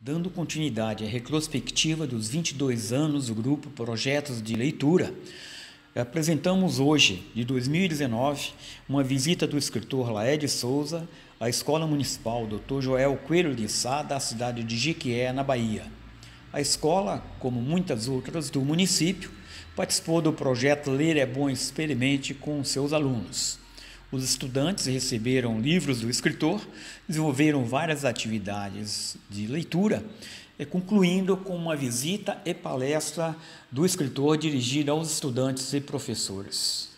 Dando continuidade à retrospectiva dos 22 anos do grupo Projetos de Leitura, apresentamos hoje, de 2019, uma visita do escritor Laed Souza à Escola Municipal Dr. Joel Coelho de Sá, da cidade de Jequié, na Bahia. A escola, como muitas outras do município, participou do projeto Ler é Bom Experimente com seus alunos. Os estudantes receberam livros do escritor, desenvolveram várias atividades de leitura, concluindo com uma visita e palestra do escritor dirigida aos estudantes e professores.